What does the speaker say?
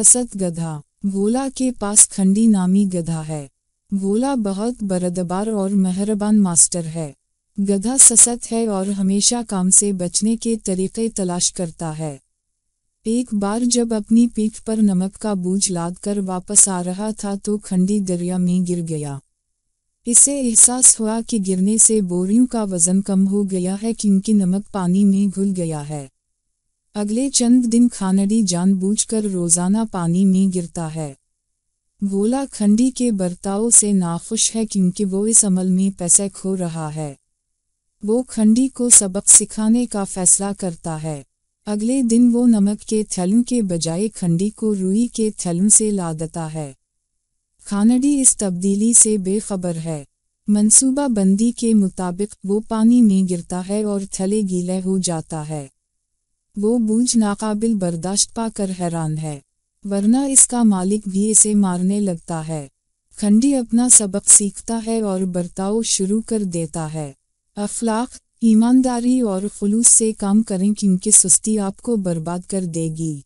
असत गधा गोला के पास खंडी नामी गधा है गोला बहुत बरदबार और मेहरबान मास्टर है गधा ससत है और हमेशा काम से बचने के तरीके तलाश करता है एक बार जब अपनी पीठ पर नमक का बूझ लाद कर वापस आ रहा था तो खंडी दरिया में गिर गया इसे एहसास हुआ कि गिरने से बोरियों का वजन कम हो गया है क्योंकि नमक पानी में घुल गया है अगले चंद दिन खानडी जानबूझकर रोजाना पानी में गिरता है गोला खंडी के बर्ताव से नाखुश है क्योंकि वो इस अमल में पैसे खो रहा है वो खंडी को सबक सिखाने का फैसला करता है अगले दिन वो नमक के थैलों के बजाय खंडी को रूई के थैलों से ला देता है खानडी इस तब्दीली से बेखबर है बंदी के मुताबिक वो पानी में गिरता है और थले गीले हो जाता है वो बूझ नाकाबिल बर्दाश्त पाकर हैरान है वरना इसका मालिक भी इसे मारने लगता है खंडी अपना सबक सीखता है और बर्ताव शुरू कर देता है अफलाक ईमानदारी और खलूस से काम करें क्योंकि सुस्ती आपको बर्बाद कर देगी